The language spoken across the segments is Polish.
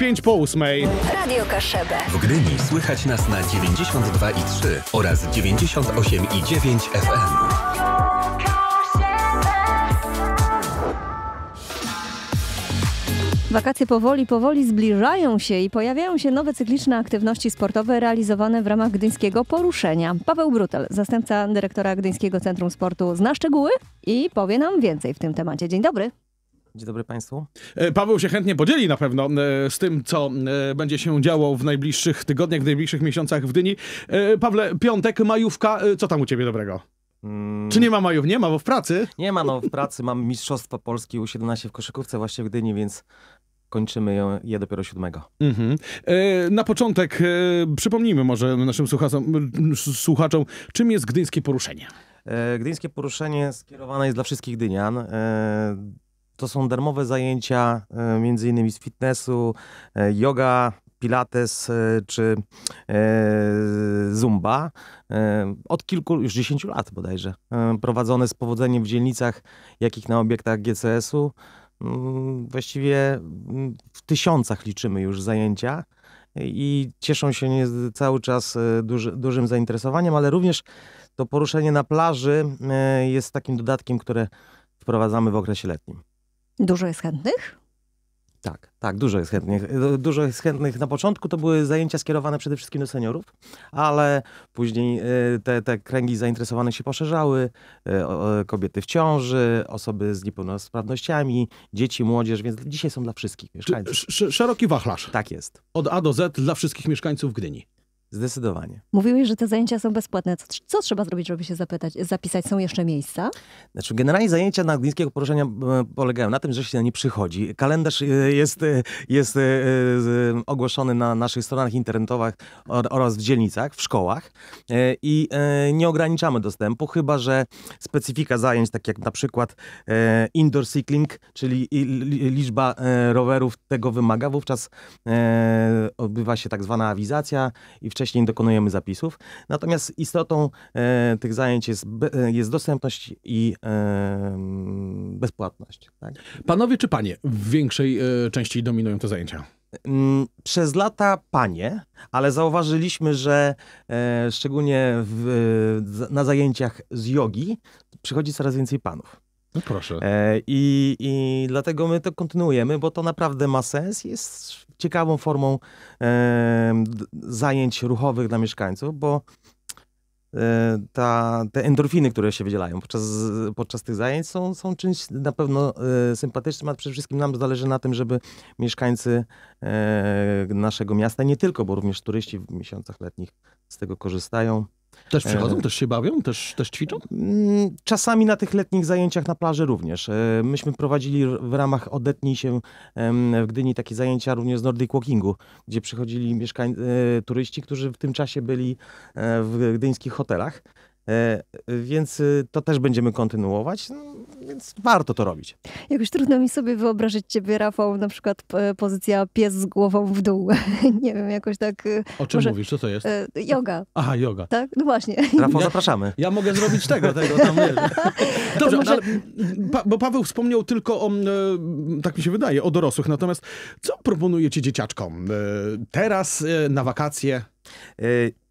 5 po 8. Radio Kaszebę. W Gdyni słychać nas na 92 i 3 oraz 98 i 9 FM. Wakacje powoli, powoli zbliżają się i pojawiają się nowe cykliczne aktywności sportowe realizowane w ramach gdyńskiego poruszenia. Paweł Brutel, zastępca dyrektora Gdyńskiego Centrum Sportu, zna szczegóły i powie nam więcej w tym temacie. Dzień dobry. Dzień dobry Państwu. E, Paweł się chętnie podzieli na pewno e, z tym, co e, będzie się działo w najbliższych tygodniach, w najbliższych miesiącach w Dyni. Pawle, piątek, majówka, co tam u Ciebie dobrego? Hmm. Czy nie ma majów? Nie ma, bo w pracy. Nie ma, no w pracy mam mistrzostwo Polski U17 w koszykówce właśnie w Dyni, więc kończymy je, je dopiero siódmego. Mm -hmm. e, na początek e, przypomnijmy może naszym słuchaczom, słuchaczom, czym jest gdyńskie poruszenie. E, gdyńskie poruszenie skierowane jest dla wszystkich Dynian. To są darmowe zajęcia, e, między innymi z fitnessu, e, yoga, pilates e, czy zumba. Od kilku, już 10 lat bodajże, prowadzone z powodzeniem w dzielnicach, jakich na obiektach GCS-u. Mm, właściwie mm, w tysiącach liczymy już zajęcia i cieszą się cały czas duży, dużym zainteresowaniem, ale również to poruszenie na plaży jest takim dodatkiem, które wprowadzamy w okresie letnim. Dużo jest chętnych? Tak, tak, dużo jest chętnych. E, dużo jest chętnych. Na początku to były zajęcia skierowane przede wszystkim do seniorów, ale później e, te, te kręgi zainteresowane się poszerzały. E, kobiety w ciąży, osoby z niepełnosprawnościami, dzieci, młodzież, więc dzisiaj są dla wszystkich mieszkańców. Szeroki wachlarz. Tak jest. Od A do Z dla wszystkich mieszkańców Gdyni. Zdecydowanie. Mówiłeś, że te zajęcia są bezpłatne. Co, co trzeba zrobić, żeby się zapytać, zapisać? Są jeszcze miejsca? Znaczy, generalnie zajęcia na Glińskiego poruszenia e, polegają na tym, że się na nie przychodzi. Kalendarz e, jest, e, jest ogłoszony na naszych stronach internetowych oraz w dzielnicach, w szkołach i nie ograniczamy dostępu, chyba że specyfika zajęć, tak jak na przykład indoor cycling, czyli liczba rowerów tego wymaga, wówczas odbywa się tak zwana awizacja i w wcześniej dokonujemy zapisów. Natomiast istotą e, tych zajęć jest, be, e, jest dostępność i e, bezpłatność. Tak? Panowie czy panie w większej e, części dominują te zajęcia? Mm, przez lata panie, ale zauważyliśmy, że e, szczególnie w, e, na zajęciach z jogi przychodzi coraz więcej panów. No proszę. E, I, I dlatego my to kontynuujemy, bo to naprawdę ma sens. Jest ciekawą formą e, zajęć ruchowych dla mieszkańców, bo e, ta, te endorfiny, które się wydzielają podczas, podczas tych zajęć, są, są czymś na pewno e, sympatycznym, a przede wszystkim nam zależy na tym, żeby mieszkańcy e, naszego miasta, nie tylko, bo również turyści w miesiącach letnich z tego korzystają. Też e, przychodzą, też się bawią, też, też ćwiczą? Mm, czasami na tych letnich zajęciach na plaży również. E, myśmy prowadzili w ramach Odetnij się w Gdyni takie zajęcia również z Nordic Walkingu, gdzie przychodzili mieszkań, e, turyści, którzy w tym czasie byli w gdyńskich hotelach. E, więc y, to też będziemy kontynuować, no, więc warto to robić. Jakoś trudno mi sobie wyobrazić ciebie, Rafał, na przykład pozycja pies z głową w dół. Nie wiem, jakoś tak... Y, o czym może... mówisz? Co to jest? Y, yoga. Aha, yoga. Tak? No właśnie. Rafał, ja, zapraszamy. Ja mogę zrobić tego, tego, tam nie. Dobrze, może... ale, pa, bo Paweł wspomniał tylko o, e, tak mi się wydaje, o dorosłych. Natomiast co proponujecie dzieciaczkom e, teraz na wakacje? E,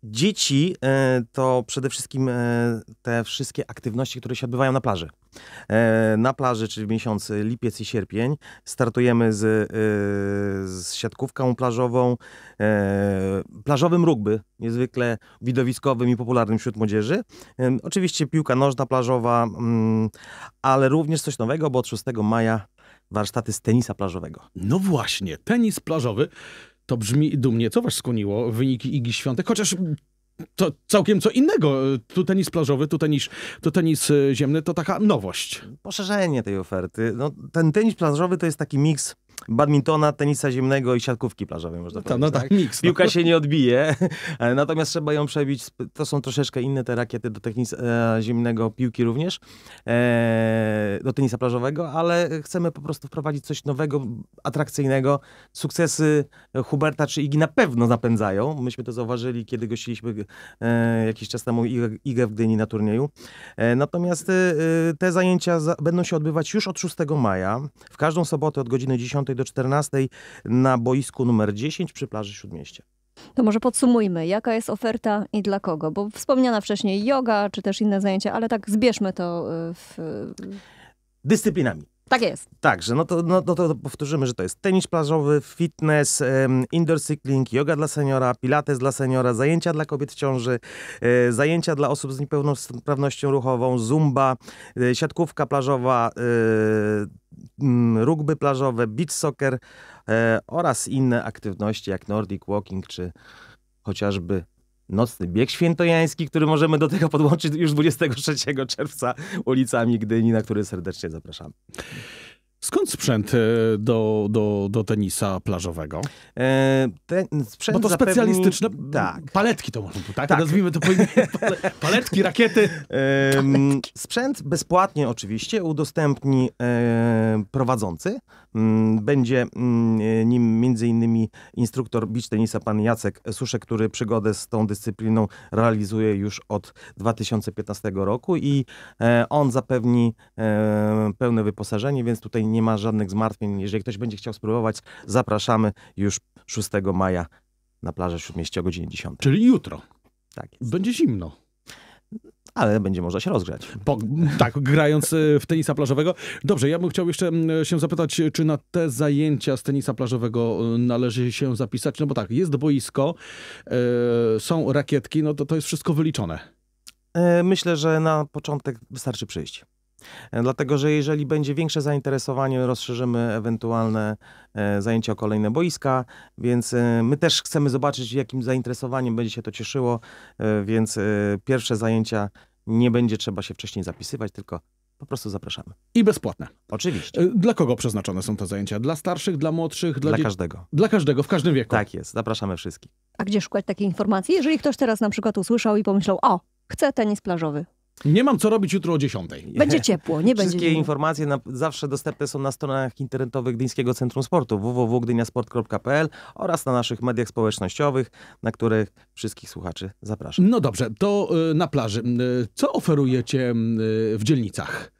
dzieci e, to przede wszystkim e, te wszystkie aktywności, które się odbywają na plaży. Na plaży, czyli w miesiąc lipiec i sierpień, startujemy z, z siatkówką plażową, plażowym rugby, niezwykle widowiskowym i popularnym wśród młodzieży. Oczywiście piłka nożna plażowa, mm, ale również coś nowego, bo od 6 maja warsztaty z tenisa plażowego. No właśnie, tenis plażowy to brzmi dumnie. Co was skłoniło? Wyniki Igi Świątek? Chociaż to całkiem co innego. Tu tenis plażowy, tu tenis, tu tenis e, ziemny, to taka nowość. Poszerzenie tej oferty. No, ten tenis plażowy to jest taki miks badmintona, tenisa ziemnego i siatkówki plażowej, można no to, powiedzieć. Tak, no tak, tak? Miks, no. Piłka no. się nie odbije, e, natomiast trzeba ją przebić. To są troszeczkę inne te rakiety do tenisa e, ziemnego, piłki również, e, do tenisa plażowego, ale chcemy po prostu wprowadzić coś nowego, atrakcyjnego. Sukcesy Huberta czy Igi na pewno napędzają. Myśmy to zauważyli, kiedy gościliśmy jakiś czas temu Igę w Gdyni na turnieju. Natomiast te zajęcia będą się odbywać już od 6 maja. W każdą sobotę od godziny 10 10 do 14 na boisku numer 10 przy plaży Śródmieście. To może podsumujmy, jaka jest oferta i dla kogo? Bo wspomniana wcześniej yoga czy też inne zajęcia, ale tak zbierzmy to y, w... Dyscyplinami. Tak jest. Także, no to, no, no, to powtórzymy, że to jest tenis plażowy, fitness, indoor cycling, yoga dla seniora, pilates dla seniora, zajęcia dla kobiet w ciąży, e, zajęcia dla osób z niepełnosprawnością ruchową, zumba, e, siatkówka plażowa, e, rugby plażowe, beach soccer oraz inne aktywności jak nordic walking czy chociażby Nocny bieg świętojański, który możemy do tego podłączyć już 23 czerwca ulicami Gdyni, na który serdecznie zapraszamy. Skąd sprzęt e, do, do, do tenisa plażowego? E, ten sprzęt Bo to zapewni... specjalistyczne tak. paletki to można tu, tak? tak. Nazwijmy to po imieniu. Paletki, rakiety. E, paletki. Sprzęt bezpłatnie oczywiście udostępni e, prowadzący. Mm, będzie mm, e, nim między innymi instruktor beach tenisa pan Jacek Suszek, który przygodę z tą dyscypliną realizuje już od 2015 roku i e, on zapewni pełne wyposażenie, więc tutaj nie nie ma żadnych zmartwień. Jeżeli ktoś będzie chciał spróbować, zapraszamy już 6 maja na plażę Śródmieście o godzinie 10. Czyli jutro. Tak jest. Będzie zimno ale będzie można się rozgrzać. tak, grając e, w tenisa plażowego. Dobrze, ja bym chciał jeszcze się zapytać, czy na te zajęcia z tenisa plażowego e, należy się zapisać? No bo tak, jest boisko, yy, są rakietki, no to to jest wszystko wyliczone. Myślę, że na początek wystarczy przyjść. Dlatego, że jeżeli będzie większe zainteresowanie, rozszerzymy ewentualne e, zajęcia o kolejne boiska, więc e, my też chcemy zobaczyć, jakim zainteresowaniem będzie się to cieszyło, e, więc pierwsze zajęcia nie będzie trzeba się wcześniej zapisywać, tylko po prostu zapraszamy. I bezpłatne. Oczywiście. Dla kogo przeznaczone są te zajęcia? Dla starszych, dla młodszych? Dla, dla każdego. Dla każdego, w każdym wieku. Tak jest, zapraszamy wszystkich. A gdzie szukać takiej informacji? Jeżeli ktoś teraz na przykład usłyszał i pomyślał, o, chcę tenis plażowy, nie mam co robić jutro o 10. Będzie ciepło, nie będzie Wszystkie informacje na, zawsze dostępne są na stronach internetowych Gdyńskiego Centrum Sportu www.gdyniasport.pl oraz na naszych mediach społecznościowych, na których wszystkich słuchaczy zapraszam. No dobrze, to y, na plaży. Y, co oferujecie y, w dzielnicach?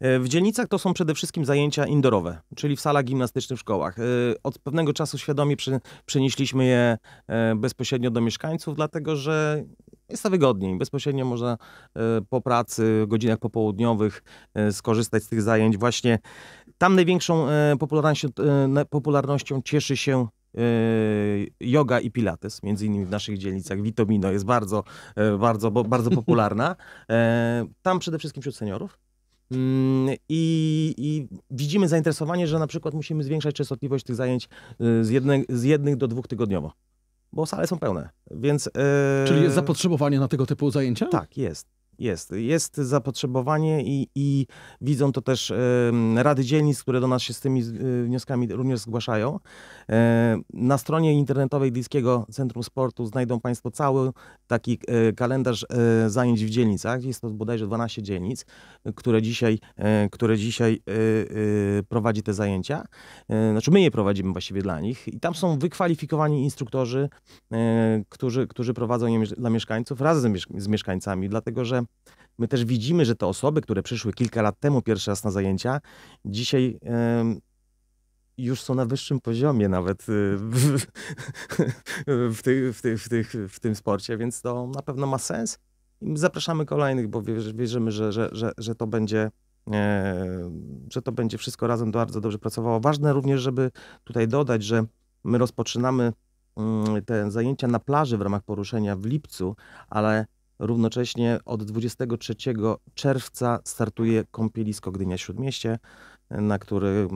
W dzielnicach to są przede wszystkim zajęcia indoorowe, czyli w salach gimnastycznych w szkołach. Od pewnego czasu świadomie przenieśliśmy je bezpośrednio do mieszkańców, dlatego że jest to wygodniej. Bezpośrednio można e, po pracy, w godzinach popołudniowych e, skorzystać z tych zajęć. Właśnie tam największą e, popularnością, popularnością cieszy się yoga i pilates, między innymi w naszych dzielnicach. Witomino jest bardzo, bardzo, bardzo popularna. Tam przede wszystkim wśród seniorów. Mm, I, I, widzimy zainteresowanie, że na przykład musimy zwiększać częstotliwość tych zajęć z, jedne, z jednych do dwóch tygodniowo bo sale są pełne, więc... Yy... Czyli jest zapotrzebowanie na tego typu zajęcia? Tak, jest. Jest, jest zapotrzebowanie i, i widzą to też y, rady dzielnic, które do nas się z tymi y, wnioskami również zgłaszają. Y, na stronie internetowej dyskiego Centrum Sportu znajdą Państwo cały taki e, kalendarz e, zajęć w dzielnicach. Jest to bodajże 12 dzielnic, które dzisiaj, e, które dzisiaj prowadzi te zajęcia. Znaczy my je prowadzimy właściwie dla nich i tam są wykwalifikowani instruktorzy, którzy, którzy prowadzą je dla mieszkańców razem z mieszkańcami, dlatego że my też widzimy, że te osoby, które przyszły kilka lat temu pierwszy raz na zajęcia, dzisiaj już są na wyższym poziomie nawet y, w, w, ty, w, ty, w, ty, w tym sporcie, więc to na pewno ma sens. I zapraszamy kolejnych, bo wierzymy, że, że, że, że to będzie e, że to będzie wszystko razem bardzo dobrze pracowało. Ważne również, żeby tutaj dodać, że my rozpoczynamy mm, te zajęcia na plaży w ramach poruszenia w lipcu, ale Równocześnie od 23 czerwca startuje kąpielisko Gdynia Śródmieście, na który,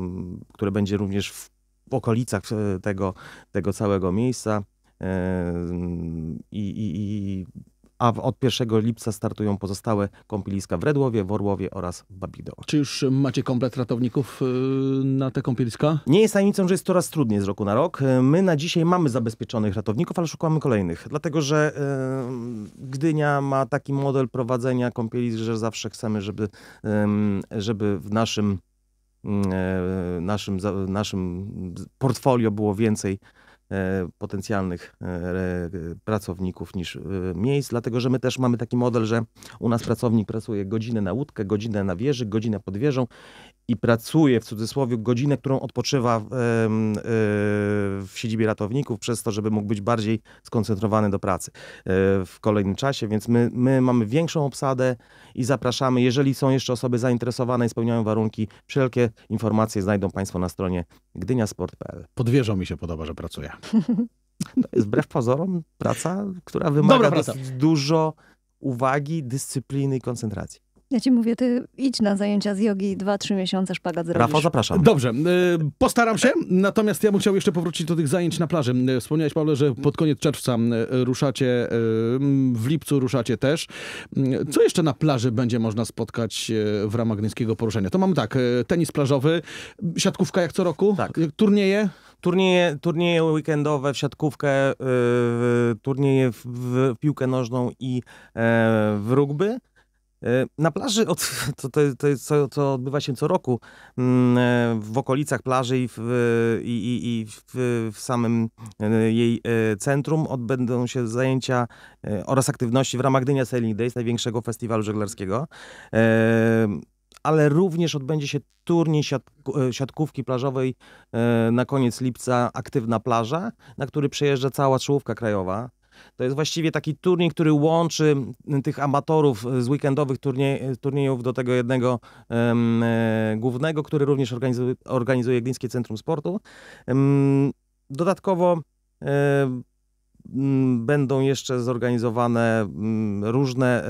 które będzie również w, okolicach e, tego, tego całego miejsca. E, I, i, i a od 1 lipca startują pozostałe kąpieliska w Redłowie, Worłowie oraz Babido. Czy już macie komplet ratowników y, na te kąpieliska? Nie jest tajemnicą, że jest coraz trudniej z roku na rok. Y, my na dzisiaj mamy zabezpieczonych ratowników, ale szukamy kolejnych, dlatego że y, Gdynia ma taki model prowadzenia kąpielisk, że zawsze chcemy, żeby, żeby w naszym naszym, naszym portfolio było więcej E, potencjalnych e, pracowników niż e, miejsc, dlatego że my też mamy taki model, że u nas pracownik pracuje godzinę na łódkę, godzinę na wieży, godzinę pod wieżą i pracuje w cudzysłowie godzinę, którą odpoczywa w, e, w siedzibie ratowników, przez to, żeby mógł być bardziej skoncentrowany do pracy e, w kolejnym czasie. Więc my, my mamy większą obsadę i zapraszamy. Jeżeli są jeszcze osoby zainteresowane i spełniają warunki, wszelkie informacje znajdą Państwo na stronie gdyniasport.pl. Sport.pl. wieżą mi się podoba, że pracuje. To jest wbrew pozorom praca, która wymaga dużo uwagi, dyscypliny i koncentracji. Ja ci mówię, ty idź na zajęcia z jogi 2-3 miesiące szpagat zrobisz. Rafał, zapraszam. Dobrze, y, postaram się. Natomiast ja bym chciał jeszcze powrócić do tych zajęć na plaży. Y, wspomniałeś, Paweł, że pod koniec czerwca y, ruszacie, w lipcu ruszacie też. Co jeszcze na plaży będzie można spotkać w ramach Gdyńskiego Poruszenia? To mamy tak, tenis plażowy, siatkówka jak co roku, tak. turnieje. Turnieje, turnieje weekendowe w siatkówkę, turnieje w, piłkę nożną i e, w rugby. E, na plaży, od, to, to, to, jest, to, co odbywa się co roku, mm, e, w okolicach plaży i w, e, i, i w, w samym jej centrum odbędą się zajęcia oraz aktywności w ramach Dynia Sailing Days, największego festiwalu żeglarskiego ale również odbędzie się turniej siatkówki plażowej na koniec lipca Aktywna Plaża, na który przejeżdża cała czołówka krajowa. To jest właściwie taki turniej, który łączy mm, tych amatorów e, z weekendowych turniej, e, turniejów do tego jednego um, głównego, który również organizuje, organizuje Glińskie Centrum Sportu. Um, dodatkowo um, będą jeszcze zorganizowane różne,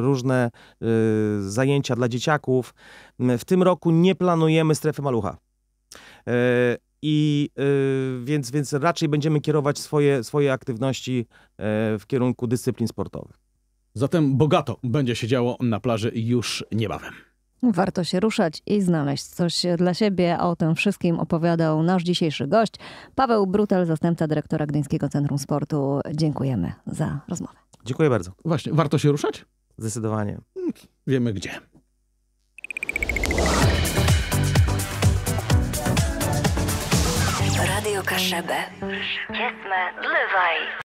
różne zajęcia dla dzieciaków. W tym roku nie planujemy strefy malucha. I y, więc, więc raczej będziemy kierować swoje, swoje aktywności e, w kierunku dyscyplin sportowych. Zatem bogato będzie się działo na plaży już niebawem. Warto się ruszać i znaleźć coś dla siebie. O tym wszystkim opowiadał nasz dzisiejszy gość, Paweł Brutel, zastępca dyrektora Gdyńskiego Centrum Sportu. Dziękujemy za rozmowę. Dziękuję bardzo. Właśnie, warto się ruszać? Zdecydowanie. Mm, wiemy gdzie. Kaszebę. Kiss lewaj.